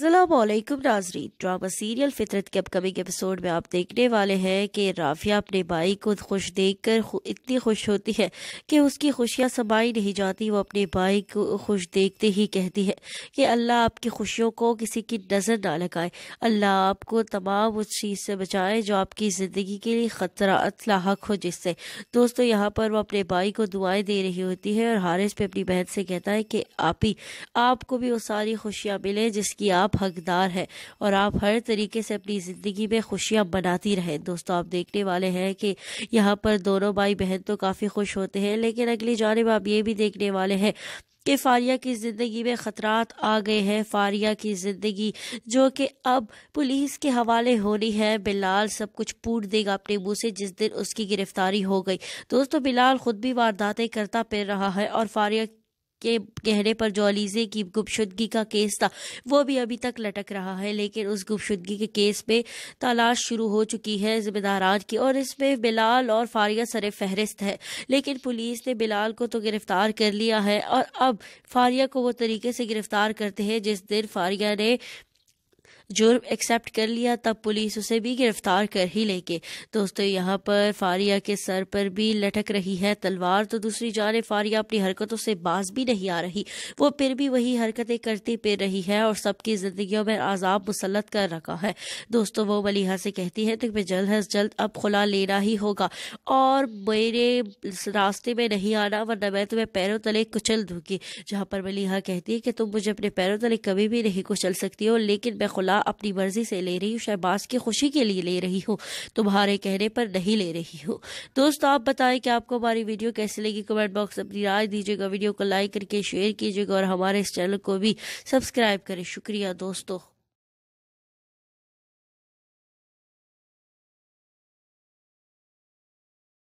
अल्लाम नाजरीन drama serial फितरत के अपकमिंग एपिसोड में आप देखने वाले हैं कि राफिया अपने भाई को खुश देखकर इतनी खुश होती है कि उसकी खुशियाँ समाई नहीं जाती वो अपने भाई को खुश देखते ही कहती है कि अल्लाह आपकी खुशियों को किसी की नज़र ना लगाए अल्लाह आपको तमाम उस चीज़ से बचाए जो आपकी ज़िंदगी के लिए ख़तरा लाक हो जिससे दोस्तों यहाँ पर वो अपने भाई को दुआएँ दे रही होती है और हारिस पर अपनी बहन से कहता है कि आप ही आपको भी वो सारी खुशियाँ मिलें जिसकी आप आप हकदार हैं और आप हर तरीके से अपनी ज़िंदगी में खुशियाँ बनाती रहें दोस्तों आप देखने वाले हैं कि यहाँ पर दोनों भाई बहन तो काफ़ी खुश होते हैं लेकिन अगली जानब आप ये भी देखने वाले हैं कि फारिया की ज़िंदगी में ख़तरात आ गए हैं फारिया की ज़िंदगी जो कि अब पुलिस के हवाले होनी है बिलाल सब कुछ पूट देगा अपने मुँह से जिस दिन उसकी गिरफ्तारी हो गई दोस्तों बिलाल ख़ुद भी वारदातें करता पे रहा है और फारिया के कहने पर जॉलीजे की गुपशुदगी का केस था वो भी अभी तक लटक रहा है लेकिन उस गुपशुदगी के केस में तलाश शुरू हो चुकी है जिम्मेदारान की और इसमें बिलाल और फारिया सर फहरिस्त है लेकिन पुलिस ने बिलाल को तो गिरफ्तार कर लिया है और अब फारिया को वो तरीके से गिरफ्तार करते हैं जिस दिन फारिया ने जुर्म एक्सेप्ट कर लिया तब पुलिस उसे भी गिरफ्तार कर ही लेके दोस्तों यहाँ पर फारिया के सर पर भी लटक रही है तलवार तो दूसरी जाने फारिया अपनी हरकतों से बाज भी नहीं आ रही वो फिर भी वही हरकतें करती फिर रही है और सबकी जिंदगियों में आजाब मुसलत कर रखा है दोस्तों वो मलिहा से कहती है तुम्हें जल्द अज जल्द अब खुला लेना ही होगा और मेरे रास्ते में नहीं आना वरना मैं तुम्हें पैरों तले कुचल दूंगी जहाँ पर मलिहा कहती है कि तुम मुझे अपने पैरों तले कभी भी नहीं कुचल सकती हो लेकिन मैं खुला अपनी मर्जी से ले रही हो शहबाज की खुशी के लिए ले रही हो तुम्हारे कहने पर नहीं ले रही हो दोस्तों आप बताएं कि आपको हमारी वीडियो कैसी लगी कमेंट बॉक्स अपनी राय दीजिएगा वीडियो को लाइक करके शेयर कीजिएगा और हमारे इस चैनल को भी सब्सक्राइब करें शुक्रिया दोस्तों